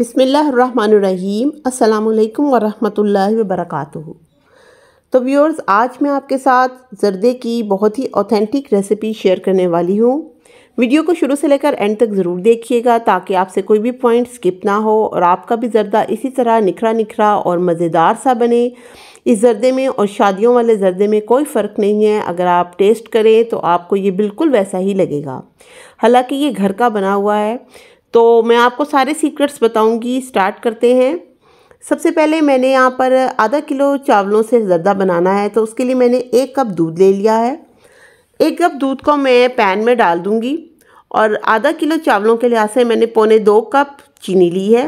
बिसमीम् अल्लाम वरहमल वबरक तो व्यूअर्स आज मैं आपके साथ जर्दे की बहुत ही ऑथेंटिक रेसिपी शेयर करने वाली हूँ वीडियो को शुरू से लेकर एंड तक ज़रूर देखिएगा ताकि आपसे कोई भी पॉइंट स्किप ना हो और आपका भी जर्दा इसी तरह निखरा निखरा और मज़ेदार सा बने इस जर्दे में और शादियों वाले जर्दे में कोई फ़र्क नहीं है अगर आप टेस्ट करें तो आपको ये बिल्कुल वैसा ही लगेगा हालांकि ये घर का बना हुआ है तो मैं आपको सारे सीक्रेट्स बताऊंगी स्टार्ट करते हैं सबसे पहले मैंने यहाँ पर आधा किलो चावलों से ज़रदा बनाना है तो उसके लिए मैंने एक कप दूध ले लिया है एक कप दूध को मैं पैन में डाल दूँगी और आधा किलो चावलों के लिहाज से मैंने पौने दो कप चीनी ली है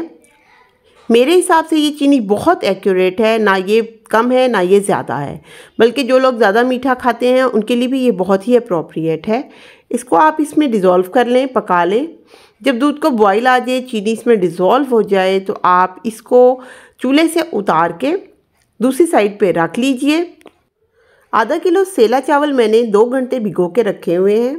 मेरे हिसाब से ये चीनी बहुत एक्यूरेट है ना ये कम है ना ये ज़्यादा है बल्कि जो लोग ज़्यादा मीठा खाते हैं उनके लिए भी ये बहुत ही अप्रोप्रिएट है इसको आप इसमें डिज़ोल्व कर लें पका लें जब दूध को बॉईल आ जाए चीनी इसमें डिज़ोल्व हो जाए तो आप इसको चूल्हे से उतार के दूसरी साइड पे रख लीजिए आधा किलो सेला चावल मैंने दो घंटे भिगो के रखे हुए हैं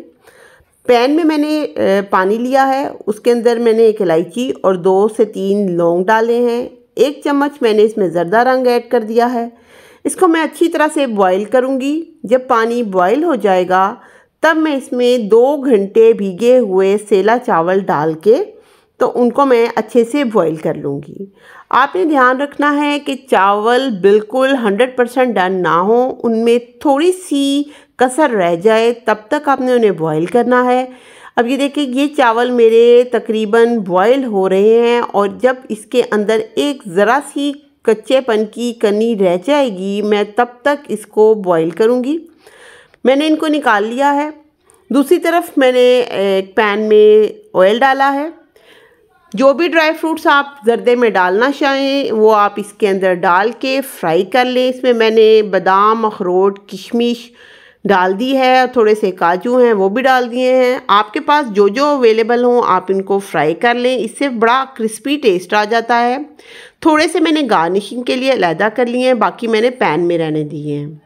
पैन में मैंने पानी लिया है उसके अंदर मैंने एक इलायची और दो से तीन लौंग डाले हैं एक चम्मच मैंने इसमें ज़रदा रंग ऐड कर दिया है इसको मैं अच्छी तरह से बॉईल करूँगी जब पानी बॉईल हो जाएगा तब मैं इसमें दो घंटे भीगे हुए सेला चावल डाल के तो उनको मैं अच्छे से बॉईल कर लूँगी आपने ध्यान रखना है कि चावल बिल्कुल 100 परसेंट डन ना हो उनमें थोड़ी सी कसर रह जाए तब तक आपने उन्हें बॉईल करना है अब ये देखिए ये चावल मेरे तकरीबन बॉईल हो रहे हैं और जब इसके अंदर एक ज़रा सी कच्चेपन की कनी रह जाएगी मैं तब तक इसको बॉईल करूँगी मैंने इनको निकाल लिया है दूसरी तरफ मैंने एक पैन में ऑयल डाला है जो भी ड्राई फ्रूट्स आप जर्दे में डालना चाहें वो आप इसके अंदर डाल के फ्राई कर लें इसमें मैंने बादाम अखरोट किशमिश डाल दी है और थोड़े से काजू हैं वो भी डाल दिए हैं आपके पास जो जो अवेलेबल हों आप इनको फ्राई कर लें इससे बड़ा क्रिस्पी टेस्ट आ जाता है थोड़े से मैंने गार्निशिंग के लिए अलहदा कर लिए हैं बाकी मैंने पैन में रहने दिए हैं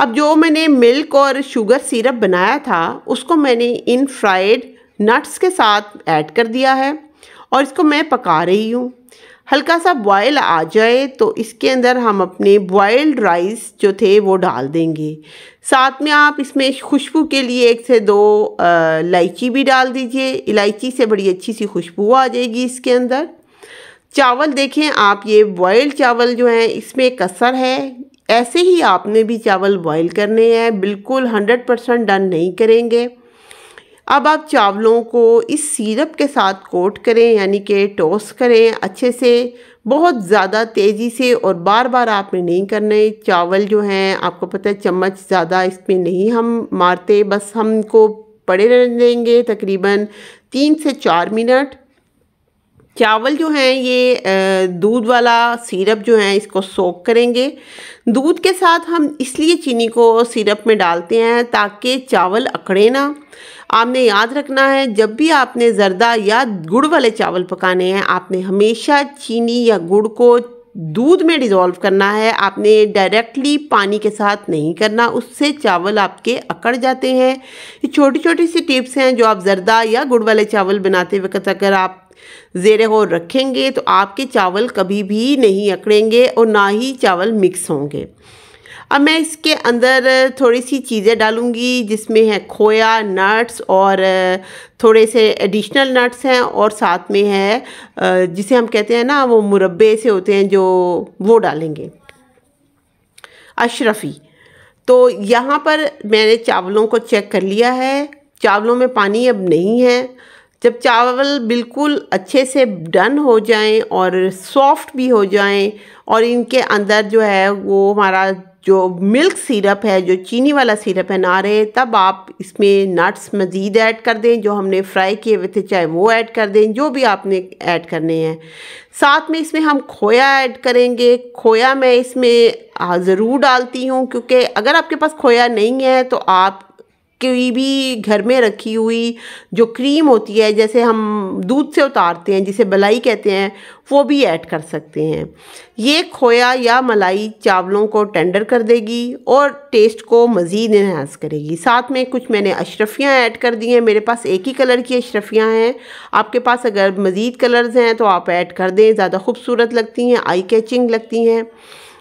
अब जो मैंने मिल्क और शुगर सिरप बनाया था उसको मैंने इन फ्राइड नट्स के साथ ऐड कर दिया है और इसको मैं पका रही हूँ हल्का सा बॉयल आ जाए तो इसके अंदर हम अपने बॉयल्ड राइस जो थे वो डाल देंगे साथ में आप इसमें खुशबू के लिए एक से दो इलायची भी डाल दीजिए इलायची से बड़ी अच्छी सी खुशबू आ जाएगी इसके अंदर चावल देखें आप ये बॉयल्ड चावल जो हैं इसमें कसर है ऐसे ही आपने भी चावल बॉईल करने हैं बिल्कुल हंड्रेड परसेंट डन नहीं करेंगे अब आप चावलों को इस सीरप के साथ कोट करें यानी कि टोस्ट करें अच्छे से बहुत ज़्यादा तेज़ी से और बार बार आपने नहीं करने चावल जो हैं आपको पता है चम्मच ज़्यादा इसमें नहीं हम मारते बस हमको पड़े रहने देंगे तकरीबन तीन से चार मिनट चावल जो हैं ये दूध वाला सिरप जो है इसको सोक करेंगे दूध के साथ हम इसलिए चीनी को सिरप में डालते हैं ताकि चावल अकड़े ना आपने याद रखना है जब भी आपने जर्दा या गुड़ वाले चावल पकाने हैं आपने हमेशा चीनी या गुड़ को दूध में डिज़ोल्व करना है आपने डायरेक्टली पानी के साथ नहीं करना उससे चावल आपके अकड़ जाते हैं ये छोटी छोटी सी टिप्स हैं जो आप जर्दा या गुड़ वाले चावल बनाते वक्त अगर आप ज़ेर गौर रखेंगे तो आपके चावल कभी भी नहीं अकड़ेंगे और ना ही चावल मिक्स होंगे अब मैं इसके अंदर थोड़ी सी चीज़ें डालूंगी जिसमें है खोया नट्स और थोड़े से एडिशनल नट्स हैं और साथ में है जिसे हम कहते हैं ना वो मुरबे से होते हैं जो वो डालेंगे अशरफी तो यहाँ पर मैंने चावलों को चेक कर लिया है चावलों में पानी अब नहीं है जब चावल बिल्कुल अच्छे से डन हो जाएं और सॉफ्ट भी हो जाएं और इनके अंदर जो है वो हमारा जो मिल्क सिरप है जो चीनी वाला सिरप है ना रहे तब आप इसमें नट्स मज़ीद ऐड कर दें जो हमने फ्राई किए हुए थे चाहे वो ऐड कर दें जो भी आपने ऐड करने हैं साथ में इसमें हम खोया ऐड करेंगे खोया मैं इसमें ज़रूर डालती हूँ क्योंकि अगर आपके पास खोया नहीं है तो आप कोई भी घर में रखी हुई जो क्रीम होती है जैसे हम दूध से उतारते हैं जिसे मलाई कहते हैं वो भी ऐड कर सकते हैं ये खोया या मलाई चावलों को टेंडर कर देगी और टेस्ट को मज़ीद इन्हांस करेगी साथ में कुछ मैंने अशरफियाँ ऐड कर दी हैं मेरे पास एक ही कलर की अशरफियाँ हैं आपके पास अगर मज़ीद कलर्स हैं तो आप ऐड कर दें ज़्यादा खूबसूरत लगती हैं आई कैचिंग लगती हैं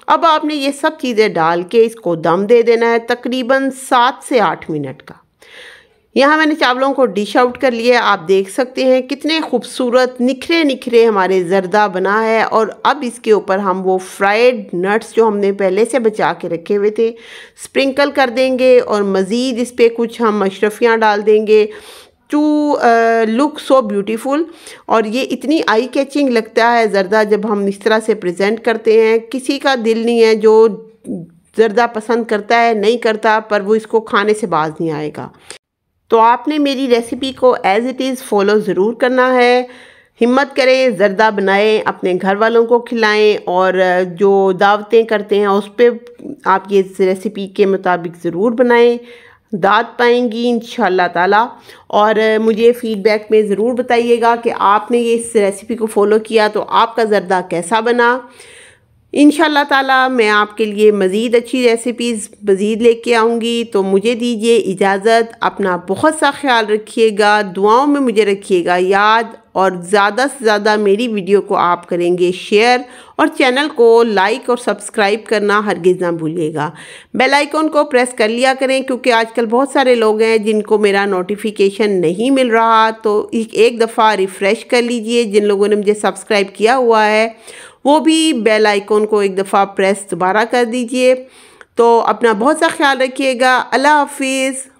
अब आपने ये सब चीज़ें डाल के इसको दम दे देना है तकरीबन सात से आठ मिनट का यहाँ मैंने चावलों को डिश आउट कर लिया आप देख सकते हैं कितने खूबसूरत निखरे निखरे हमारे ज़रदा बना है और अब इसके ऊपर हम वो फ्राइड नट्स जो हमने पहले से बचा के रखे हुए थे स्प्रिंकल कर देंगे और मज़ीद इस पर कुछ हम अशरफियाँ डाल देंगे टू लुक सो ब्यूटीफुल और ये इतनी आई कैचिंग लगता है जरदा जब हम इस तरह से प्रेजेंट करते हैं किसी का दिल नहीं है जो जरदा पसंद करता है नहीं करता पर वो इसको खाने से बाज नहीं आएगा तो आपने मेरी रेसिपी को एज़ इट इज़ फॉलो ज़रूर करना है हिम्मत करें ज़रदा बनाएं अपने घर वालों को खिलाएं और uh, जो दावतें करते हैं उस पर आप ये रेसिपी के मुताबिक ज़रूर बनाएं दाद पाएंगी इन ताला और मुझे फ़ीडबैक में ज़रूर बताइएगा कि आपने ये इस रेसिपी को फ़ॉलो किया तो आपका जरदा कैसा बना इन ताला मैं आपके लिए मज़ीद अच्छी रेसिपीज़ मज़ीद लेके आऊँगी तो मुझे दीजिए इजाज़त अपना बहुत सा ख्याल रखिएगा दुआओं में मुझे रखिएगा याद और ज़्यादा से ज़्यादा मेरी वीडियो को आप करेंगे शेयर और चैनल को लाइक और सब्सक्राइब करना हरगिज़ ना भूलिएगा बेल आइकॉन को प्रेस कर लिया करें क्योंकि आजकल बहुत सारे लोग हैं जिनको मेरा नोटिफिकेशन नहीं मिल रहा तो एक दफ़ा रिफ़्रेश कर लीजिए जिन लोगों ने मुझे सब्सक्राइब किया हुआ है वो भी बेल आइकॉन को एक दफ़ा प्रेस दोबारा कर दीजिए तो अपना बहुत सा ख्याल रखिएगा अल्लाह हाफिज़